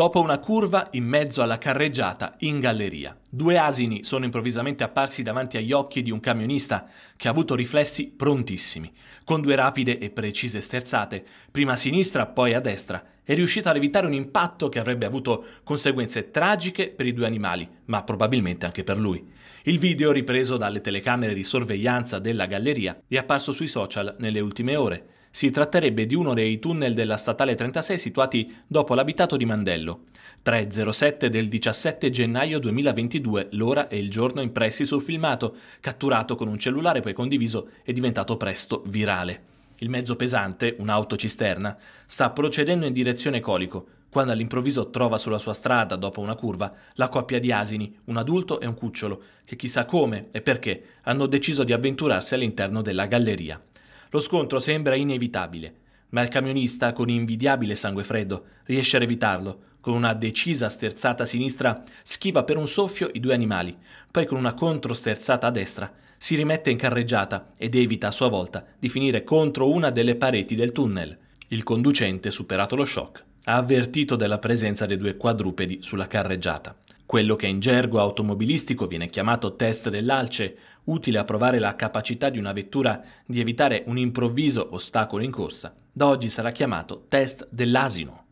dopo una curva in mezzo alla carreggiata in galleria. Due asini sono improvvisamente apparsi davanti agli occhi di un camionista che ha avuto riflessi prontissimi. Con due rapide e precise sterzate, prima a sinistra, poi a destra, è riuscito ad evitare un impatto che avrebbe avuto conseguenze tragiche per i due animali, ma probabilmente anche per lui. Il video ripreso dalle telecamere di sorveglianza della galleria è apparso sui social nelle ultime ore. Si tratterebbe di uno dei tunnel della statale 36 situati dopo l'abitato di Mandello. 3.07 del 17 gennaio 2022, l'ora e il giorno impressi sul filmato, catturato con un cellulare poi condiviso e diventato presto virale. Il mezzo pesante, un'autocisterna, sta procedendo in direzione Colico, quando all'improvviso trova sulla sua strada, dopo una curva, la coppia di asini, un adulto e un cucciolo, che chissà come e perché hanno deciso di avventurarsi all'interno della galleria. Lo scontro sembra inevitabile, ma il camionista, con invidiabile sangue freddo, riesce a evitarlo. Con una decisa sterzata sinistra schiva per un soffio i due animali, poi con una controsterzata a destra si rimette in carreggiata ed evita a sua volta di finire contro una delle pareti del tunnel. Il conducente, superato lo shock, ha avvertito della presenza dei due quadrupedi sulla carreggiata. Quello che in gergo automobilistico viene chiamato test dell'alce utile a provare la capacità di una vettura di evitare un improvviso ostacolo in corsa, da oggi sarà chiamato test dell'asino.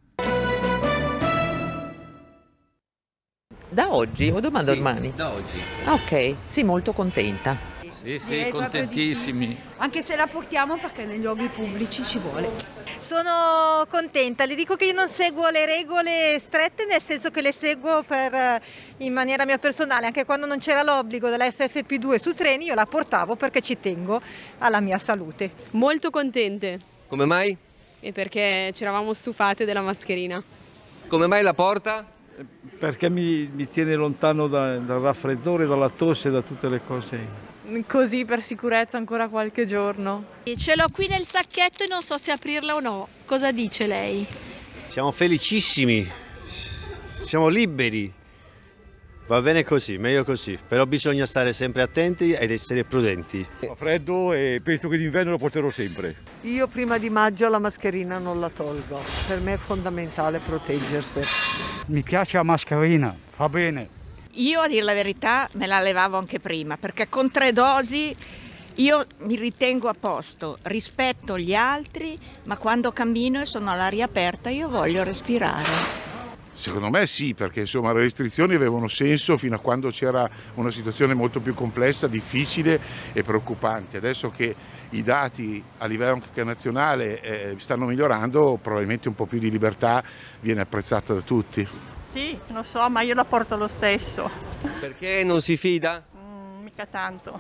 Da oggi o domani? Sì, domani? Da oggi. Ah, ok, sì, molto contenta. Sì, sì, eh, contentissimi. Sì. Anche se la portiamo perché nei luoghi pubblici ci vuole. Sono contenta, le dico che io non seguo le regole strette nel senso che le seguo per, eh, in maniera mia personale, anche quando non c'era l'obbligo della FFP2 su treni io la portavo perché ci tengo alla mia salute. Molto contente. Come mai? E perché ci eravamo stufate della mascherina. Come mai la porta? Perché mi, mi tiene lontano da, dal raffreddore, dalla tosse, da tutte le cose così per sicurezza ancora qualche giorno. Ce l'ho qui nel sacchetto e non so se aprirla o no. Cosa dice lei? Siamo felicissimi, siamo liberi. Va bene così, meglio così, però bisogna stare sempre attenti ed essere prudenti. Fa freddo e penso che d'inverno lo porterò sempre. Io prima di maggio la mascherina non la tolgo, per me è fondamentale proteggersi. Mi piace la mascherina, fa bene. Io a dire la verità me la levavo anche prima perché con tre dosi io mi ritengo a posto, rispetto gli altri, ma quando cammino e sono all'aria aperta io voglio respirare. Secondo me sì, perché insomma, le restrizioni avevano senso fino a quando c'era una situazione molto più complessa, difficile e preoccupante. Adesso che i dati a livello anche nazionale eh, stanno migliorando, probabilmente un po' più di libertà viene apprezzata da tutti. Sì, lo so, ma io la porto lo stesso. Perché non si fida? Mm, mica tanto.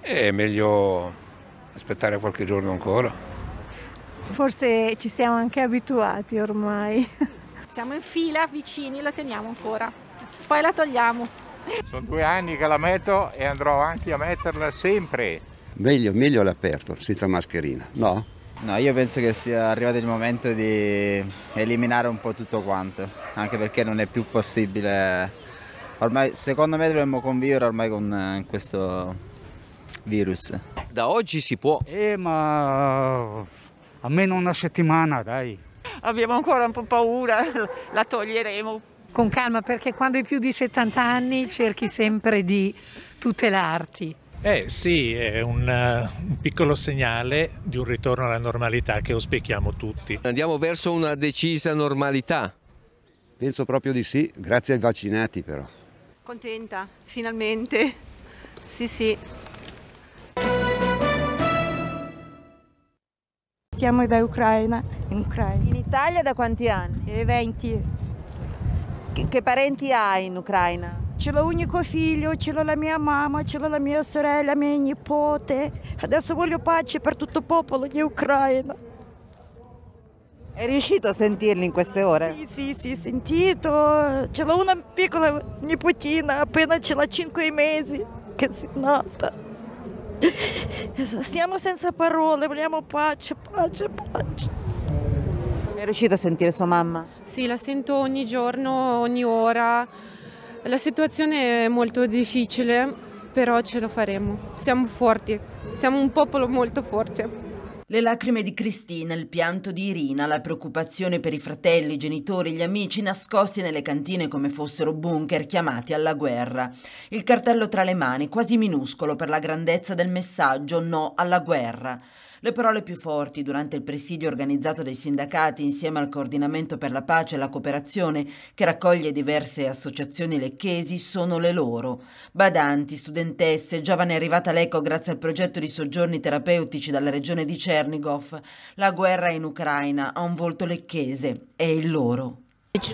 È meglio aspettare qualche giorno ancora. Forse ci siamo anche abituati ormai. Siamo in fila, vicini, la teniamo ancora. Poi la togliamo. Sono due anni che la metto e andrò avanti a metterla sempre. Meglio, meglio all'aperto, senza mascherina, no? No, io penso che sia arrivato il momento di eliminare un po' tutto quanto, anche perché non è più possibile. Ormai, secondo me dovremmo convivere ormai con eh, questo virus. Da oggi si può? Eh, ma almeno una settimana, dai. Abbiamo ancora un po' paura, la toglieremo. Con calma, perché quando hai più di 70 anni cerchi sempre di tutelarti eh sì, è un, uh, un, piccolo segnale di un ritorno alla normalità che auspichiamo tutti. Andiamo verso una decisa normalità? Penso proprio di sì, grazie ai vaccinati però. Contenta, finalmente. Sì, sì. Siamo da Ucraina, in Ucraina. In Italia da quanti anni? E 20. Che, che parenti hai in Ucraina? ce l'ho unico figlio, ce l'ho la mia mamma, ce l'ho la mia sorella, mia nipote. Adesso voglio pace per tutto il popolo di Ucraina. È riuscito a sentirli in queste ore? Sì, sì, sì, sentito. Ce l'ho una piccola nipotina, appena ce l'ha 5 mesi che si è nata. Siamo senza parole, vogliamo pace, pace, pace. è riuscito a sentire sua mamma? Sì, la sento ogni giorno, ogni ora la situazione è molto difficile, però ce la faremo. Siamo forti, siamo un popolo molto forte. Le lacrime di Cristina, il pianto di Irina, la preoccupazione per i fratelli, i genitori, gli amici nascosti nelle cantine come fossero bunker chiamati alla guerra. Il cartello tra le mani, quasi minuscolo per la grandezza del messaggio No alla guerra. Le parole più forti durante il presidio organizzato dai sindacati insieme al coordinamento per la pace e la cooperazione che raccoglie diverse associazioni lecchesi sono le loro. Badanti, studentesse, giovane arrivata all'ECO grazie al progetto di soggiorni terapeutici dalla regione di Chernigov, la guerra in Ucraina ha un volto lecchese, è il loro.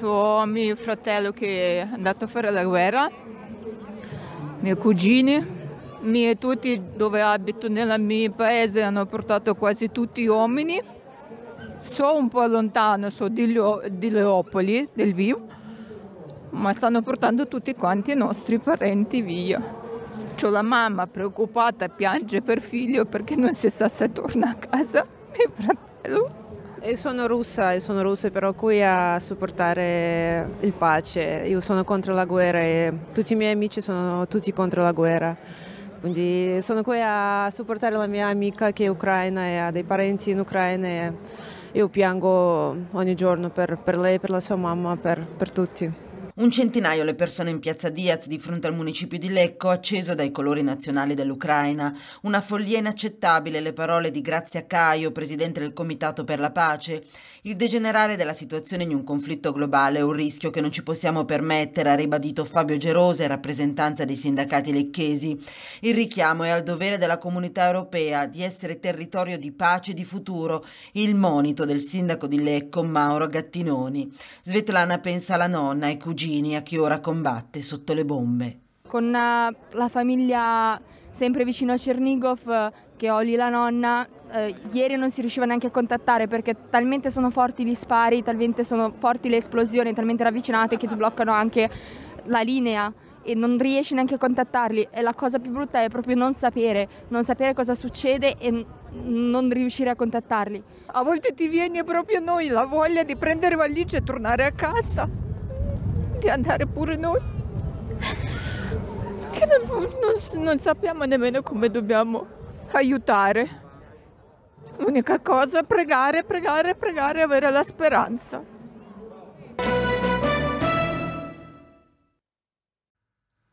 Ho mio fratello che è andato a fare la guerra, miei cugini, miei tutti dove abito nel mio paese hanno portato quasi tutti gli uomini. So un po' lontano, so di, Leo, di Leopoli, del Viv, ma stanno portando tutti quanti i nostri parenti via. C'ho la mamma preoccupata, piange per figlio perché non si sa se torna a casa, mio fratello. E sono russa e sono russa però qui a supportare il pace. Io sono contro la guerra e tutti i miei amici sono tutti contro la guerra. Quindi sono qui a supportare la mia amica che è ucraina e ha dei parenti in Ucraina e io piango ogni giorno per, per lei, per la sua mamma, per, per tutti. Un centinaio le persone in piazza Diaz di fronte al municipio di Lecco, acceso dai colori nazionali dell'Ucraina. Una follia inaccettabile le parole di Grazia Caio, presidente del Comitato per la Pace. Il degenerare della situazione in un conflitto globale è un rischio che non ci possiamo permettere, ha ribadito Fabio Gerose, rappresentanza dei sindacati lecchesi. Il richiamo è al dovere della comunità europea di essere territorio di pace e di futuro, il monito del sindaco di Lecco Mauro Gattinoni. Svetlana pensa alla nonna e cugina Virginia che ora combatte sotto le bombe. Con eh, la famiglia sempre vicino a Cernigov, che ho lì la nonna, eh, ieri non si riusciva neanche a contattare perché talmente sono forti gli spari, talmente sono forti le esplosioni, talmente ravvicinate che ti bloccano anche la linea e non riesci neanche a contattarli e la cosa più brutta è proprio non sapere, non sapere cosa succede e non riuscire a contattarli. A volte ti viene proprio noi la voglia di prendere valigia e tornare a casa di andare pure noi, che non, non, non sappiamo nemmeno come dobbiamo aiutare. L'unica cosa, è pregare, pregare, pregare, e avere la speranza.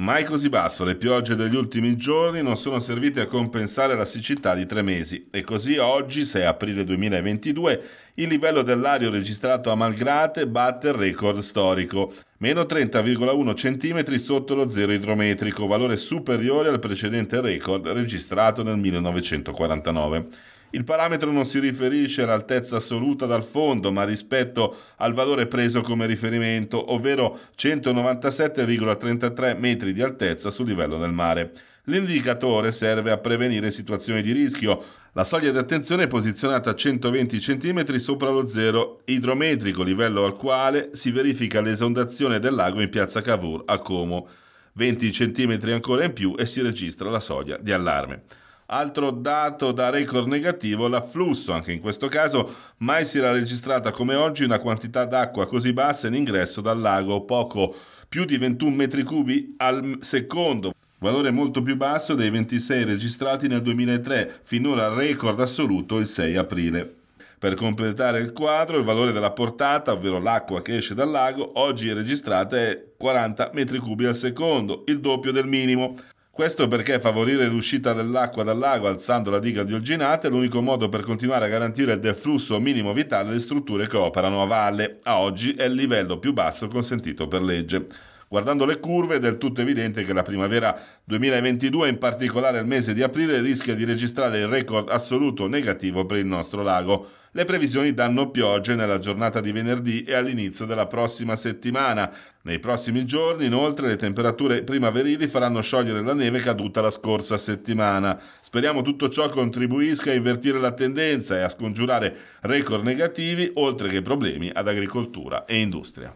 Mai così basso, le piogge degli ultimi giorni non sono servite a compensare la siccità di tre mesi e così oggi, 6 aprile 2022, il livello dell'aria registrato a Malgrate batte il record storico, meno 30,1 cm sotto lo zero idrometrico, valore superiore al precedente record registrato nel 1949. Il parametro non si riferisce all'altezza assoluta dal fondo, ma rispetto al valore preso come riferimento, ovvero 197,33 metri di altezza sul livello del mare. L'indicatore serve a prevenire situazioni di rischio. La soglia di attenzione è posizionata a 120 cm sopra lo zero idrometrico, livello al quale si verifica l'esondazione del lago in piazza Cavour a Como. 20 cm ancora in più e si registra la soglia di allarme. Altro dato da record negativo, l'afflusso, anche in questo caso mai si era registrata come oggi una quantità d'acqua così bassa in ingresso dal lago, poco più di 21 metri cubi al secondo, valore molto più basso dei 26 registrati nel 2003, finora record assoluto il 6 aprile. Per completare il quadro, il valore della portata, ovvero l'acqua che esce dal lago, oggi registrata è 40 metri cubi al secondo, il doppio del minimo. Questo perché favorire l'uscita dell'acqua dal lago alzando la diga di Olginate è l'unico modo per continuare a garantire il deflusso minimo vitale alle strutture che operano a valle. A oggi è il livello più basso consentito per legge. Guardando le curve è del tutto evidente che la primavera 2022, in particolare il mese di aprile, rischia di registrare il record assoluto negativo per il nostro lago. Le previsioni danno piogge nella giornata di venerdì e all'inizio della prossima settimana. Nei prossimi giorni, inoltre, le temperature primaverili faranno sciogliere la neve caduta la scorsa settimana. Speriamo tutto ciò contribuisca a invertire la tendenza e a scongiurare record negativi, oltre che problemi ad agricoltura e industria.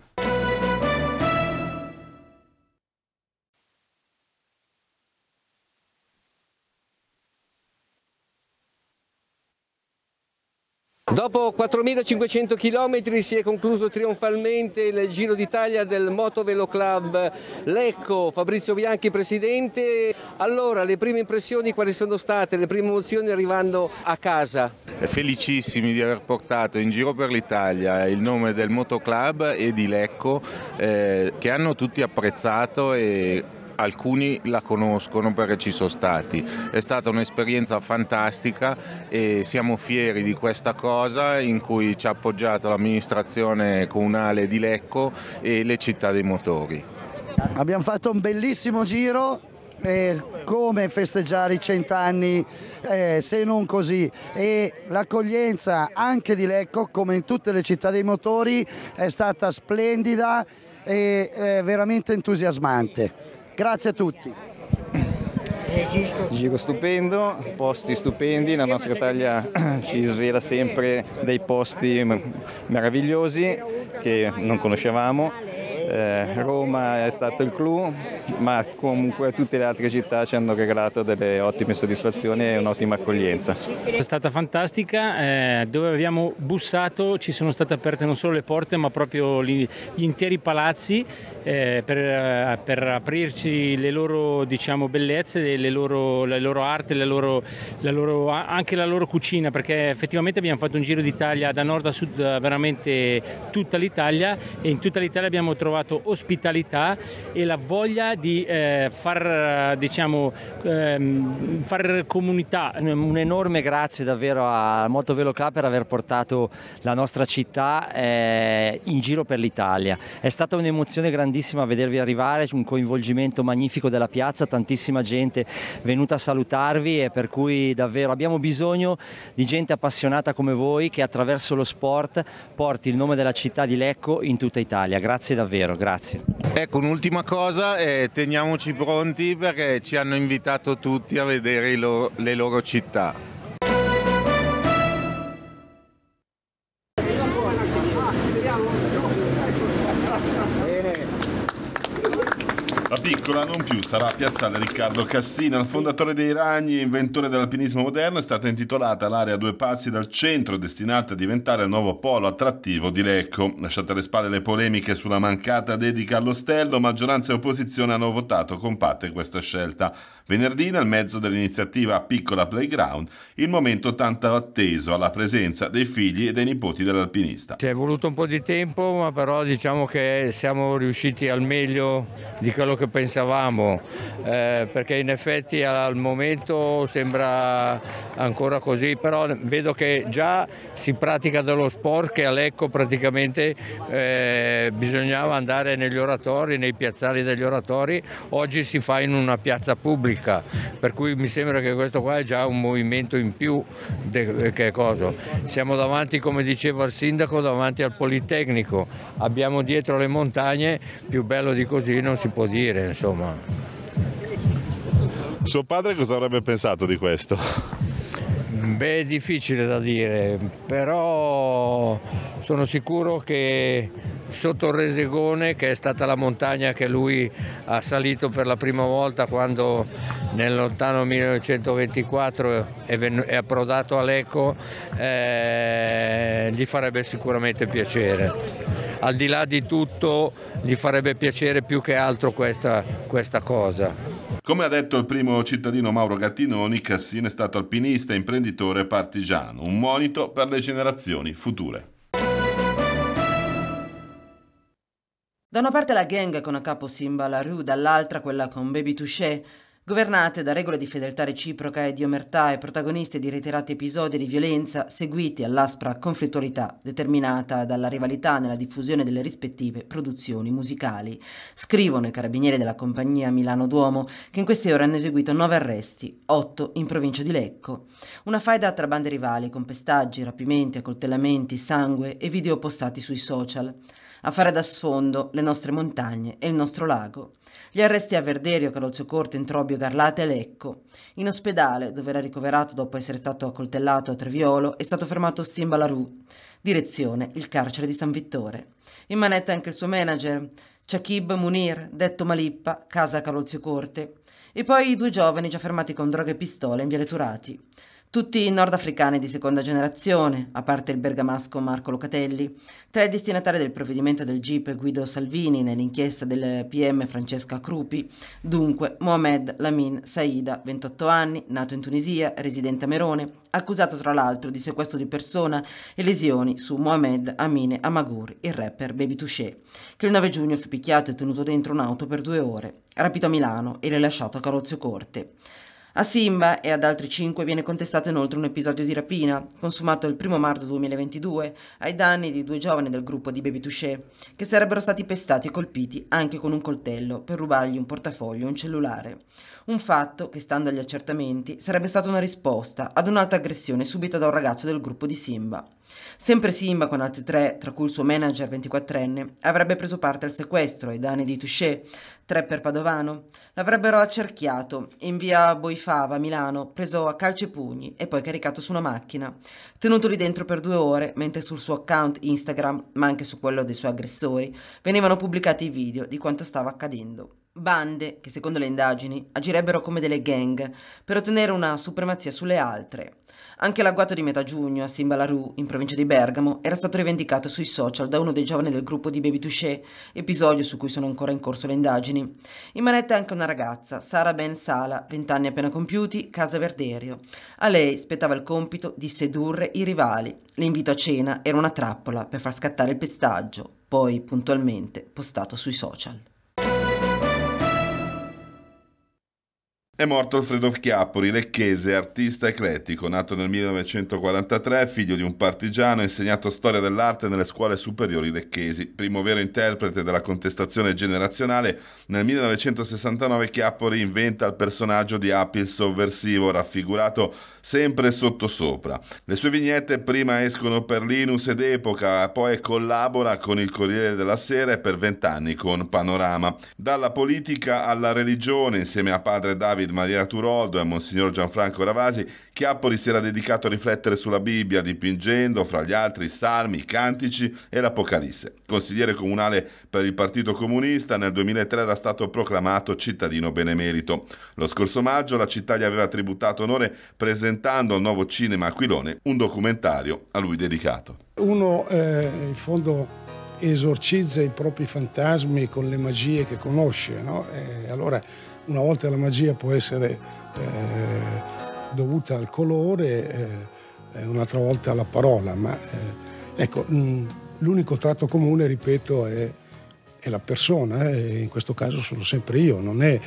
Dopo 4.500 km si è concluso trionfalmente il Giro d'Italia del Motovelo Club Lecco. Fabrizio Bianchi, presidente. Allora, le prime impressioni quali sono state? Le prime emozioni arrivando a casa? Felicissimi di aver portato in giro per l'Italia il nome del Motoclub e di Lecco eh, che hanno tutti apprezzato e alcuni la conoscono perché ci sono stati. È stata un'esperienza fantastica e siamo fieri di questa cosa in cui ci ha appoggiato l'amministrazione comunale di Lecco e le città dei motori. Abbiamo fatto un bellissimo giro eh, come festeggiare i cent'anni eh, se non così e l'accoglienza anche di Lecco come in tutte le città dei motori è stata splendida e eh, veramente entusiasmante. Grazie a tutti. Giro ecco, stupendo, posti stupendi, la nostra Italia ci svela sempre dei posti meravigliosi che non conoscevamo eh, Roma è stato il clou, ma comunque tutte le altre città ci hanno regalato delle ottime soddisfazioni e un'ottima accoglienza. È stata fantastica, eh, dove abbiamo bussato ci sono state aperte non solo le porte ma proprio gli, gli interi palazzi eh, per, eh, per, aprirci le loro diciamo, bellezze, le loro, la loro arte, la loro, la loro, anche la loro cucina perché effettivamente abbiamo fatto un giro d'Italia da nord a sud eh, veramente tutta l'Italia e in tutta l'Italia abbiamo trovato trovato ospitalità e la voglia di eh, far, diciamo, ehm, far comunità. Un enorme grazie davvero a Motovelo Club per aver portato la nostra città eh, in giro per l'Italia. È stata un'emozione grandissima vedervi arrivare, un coinvolgimento magnifico della piazza, tantissima gente venuta a salutarvi e per cui davvero abbiamo bisogno di gente appassionata come voi che attraverso lo sport porti il nome della città di Lecco in tutta Italia. Grazie davvero davvero, grazie. Ecco, un'ultima cosa, eh, teniamoci pronti perché ci hanno invitato tutti a vedere loro, le loro città. Grazie. La piccola non più sarà piazzale Riccardo Cassina, il fondatore dei Ragni, inventore dell'alpinismo moderno, è stata intitolata l'area a due passi dal centro destinata a diventare il nuovo polo attrattivo di Lecco. Lasciate alle spalle le polemiche sulla mancata dedica all'ostello, maggioranza e opposizione hanno votato compatte questa scelta. Venerdì, nel mezzo dell'iniziativa Piccola Playground, il momento tanto atteso alla presenza dei figli e dei nipoti dell'alpinista. Ci è voluto un po' di tempo, ma però diciamo che siamo riusciti al meglio di quello che che pensavamo, eh, perché in effetti al momento sembra ancora così, però vedo che già si pratica dello sport che a Lecco praticamente eh, bisognava andare negli oratori, nei piazzali degli oratori, oggi si fa in una piazza pubblica, per cui mi sembra che questo qua è già un movimento in più eh, che cosa. Siamo davanti, come diceva il sindaco, davanti al Politecnico, abbiamo dietro le montagne, più bello di così non si può dire dire, insomma. Suo padre cosa avrebbe pensato di questo? Beh, è difficile da dire, però sono sicuro che sotto il Resegone, che è stata la montagna che lui ha salito per la prima volta quando nel lontano 1924 è, è approdato a Lecco, eh, gli farebbe sicuramente piacere al di là di tutto gli farebbe piacere più che altro questa, questa cosa. Come ha detto il primo cittadino Mauro Gattinoni, Cassino è stato alpinista, imprenditore e partigiano, un monito per le generazioni future. Da una parte la gang con a capo Simba la Rue, dall'altra quella con Baby Touché. Governate da regole di fedeltà reciproca e di omertà e protagoniste di reiterati episodi di violenza seguiti all'aspra conflittualità determinata dalla rivalità nella diffusione delle rispettive produzioni musicali. Scrivono i carabinieri della compagnia Milano Duomo che in queste ore hanno eseguito nove arresti, otto in provincia di Lecco. Una faida tra bande rivali con pestaggi, rapimenti, accoltellamenti, sangue e video postati sui social. A fare da sfondo le nostre montagne e il nostro lago. Gli arresti a Verderio, Corte, Introbio, Garlate e Lecco. In ospedale, dove era ricoverato dopo essere stato accoltellato a Treviolo, è stato fermato Simba Larue. Direzione, il carcere di San Vittore. In manetta anche il suo manager, Chakib Munir, detto Malippa, casa Corte. E poi i due giovani già fermati con droga e pistole in Viale Turati tutti nordafricani di seconda generazione, a parte il bergamasco Marco Locatelli. Tra i destinatari del provvedimento del GIP Guido Salvini nell'inchiesta del PM Francesca Crupi, dunque Mohamed Lamin Saida, 28 anni, nato in Tunisia, residente a Merone, accusato tra l'altro di sequestro di persona e lesioni su Mohamed Amine Amagur, il rapper Baby Touché, che il 9 giugno fu picchiato e tenuto dentro un'auto per due ore, rapito a Milano e rilasciato a Carozio Corte. A Simba e ad altri cinque viene contestato inoltre un episodio di rapina, consumato il 1 marzo 2022, ai danni di due giovani del gruppo di Baby Touché, che sarebbero stati pestati e colpiti anche con un coltello per rubargli un portafoglio e un cellulare. Un fatto che, stando agli accertamenti, sarebbe stata una risposta ad un'altra aggressione subita da un ragazzo del gruppo di Simba. Sempre Simba, con altri tre, tra cui il suo manager 24enne, avrebbe preso parte al sequestro ai danni di Touché, tre per Padovano. L'avrebbero accerchiato in via Boifava Milano, preso a calci e pugni e poi caricato su una macchina. Tenuto lì dentro per due ore, mentre sul suo account Instagram, ma anche su quello dei suoi aggressori, venivano pubblicati i video di quanto stava accadendo bande che secondo le indagini agirebbero come delle gang per ottenere una supremazia sulle altre. Anche l'agguato di metà giugno a Simbalaru, in provincia di Bergamo, era stato rivendicato sui social da uno dei giovani del gruppo di Baby Touché, episodio su cui sono ancora in corso le indagini. In manetta anche una ragazza, Sara Ben Sala, 20 anni appena compiuti, casa Verderio. A lei spettava il compito di sedurre i rivali. L'invito a cena era una trappola per far scattare il pestaggio, poi puntualmente postato sui social. È morto Alfredo Chiappoli, lecchese, artista eclettico, nato nel 1943, figlio di un partigiano, ha insegnato storia dell'arte nelle scuole superiori lecchesi. Primo vero interprete della contestazione generazionale, nel 1969 Chiappoli inventa il personaggio di Api il sovversivo, raffigurato sempre sottosopra. Le sue vignette prima escono per Linus ed Epoca, poi collabora con il Corriere della Sera e per vent'anni con Panorama. Dalla politica alla religione, insieme a padre Davide David Maria Turoldo e Monsignor Gianfranco Ravasi, Chiappoli si era dedicato a riflettere sulla Bibbia, dipingendo, fra gli altri, i salmi, i cantici e l'Apocalisse. Consigliere comunale per il Partito Comunista, nel 2003 era stato proclamato cittadino benemerito. Lo scorso maggio la città gli aveva tributato onore presentando al nuovo cinema Aquilone un documentario a lui dedicato. Uno, eh, in fondo, esorcizza i propri fantasmi con le magie che conosce, no? E eh, allora una volta la magia può essere eh, dovuta al colore, eh, eh un'altra volta alla parola, ma eh, ecco, mm, l'unico tratto comune, ripeto, è, è la persona, e eh, in questo caso sono sempre io, non è,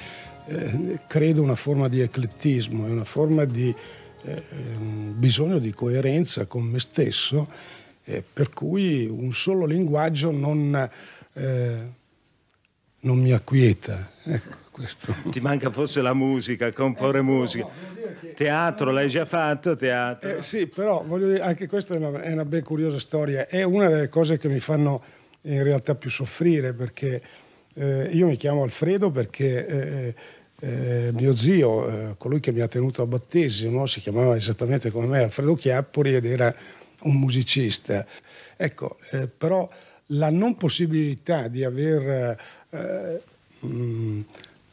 eh, credo, una forma di eclettismo, è una forma di ehm, bisogno di coerenza con me stesso, per cui un solo linguaggio non non mi acquieta. Ecco, questo. Ti manca forse la musica, comporre eh, musica. No, teatro, l'hai già fatto, teatro. Eh, sì, però voglio dire, anche questa è una, è una, ben curiosa storia. È una delle cose che mi fanno in realtà più soffrire, perché eh, io mi chiamo Alfredo perché eh, eh, mio zio, eh, colui che mi ha tenuto a battesimo, si chiamava esattamente come me Alfredo Chiappori ed era un musicista. Ecco, però la non possibilità di aver eh, mm,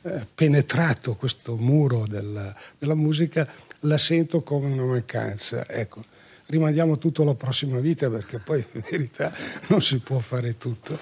eh, penetrato questo muro della, della, musica, la sento come una mancanza. Ecco, rimandiamo tutto alla prossima vita perché poi in verità non si può fare tutto.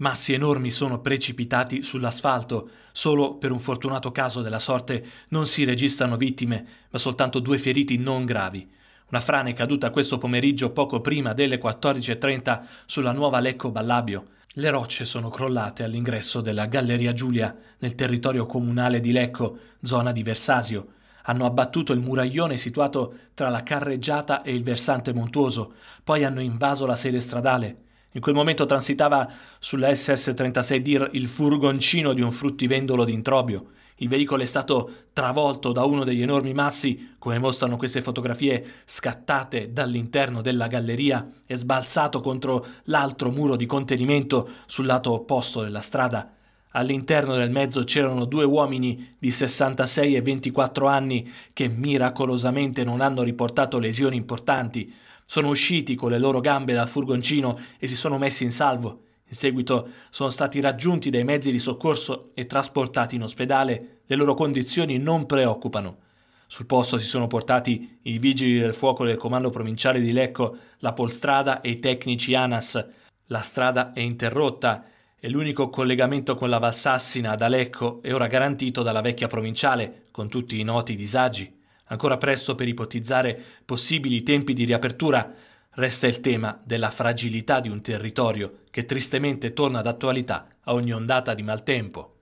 Massi enormi sono precipitati sull'asfalto. Solo per un fortunato caso della sorte non si registrano vittime, ma soltanto due feriti non gravi. Una frana è caduta questo pomeriggio poco prima delle 14.30 sulla nuova Lecco Ballabio. Le rocce sono crollate all'ingresso della Galleria Giulia, nel territorio comunale di Lecco, zona di Versasio. Hanno abbattuto il muraglione situato tra la carreggiata e il versante montuoso, poi hanno invaso la sede stradale. In quel momento transitava sulla ss 36 Dir il furgoncino di un fruttivendolo d'Introbio. Il veicolo è stato travolto da uno degli enormi massi, come mostrano queste fotografie scattate dall'interno della galleria, e sbalzato contro l'altro muro di contenimento sul lato opposto della strada. All'interno del mezzo c'erano due uomini di 66 e 24 anni che miracolosamente non hanno riportato lesioni importanti, sono usciti con le loro gambe dal furgoncino e si sono messi in salvo. In seguito sono stati raggiunti dai mezzi di soccorso e trasportati in ospedale. Le loro condizioni non preoccupano. Sul posto si sono portati i vigili del fuoco del comando provinciale di Lecco, la Polstrada e i tecnici ANAS. La strada è interrotta e l'unico collegamento con la Valsassina ad Alecco è ora garantito dalla vecchia provinciale, con tutti i noti disagi. Ancora presto per ipotizzare possibili tempi di riapertura, resta il tema della fragilità di un territorio che tristemente torna d'attualità a ogni ondata di maltempo.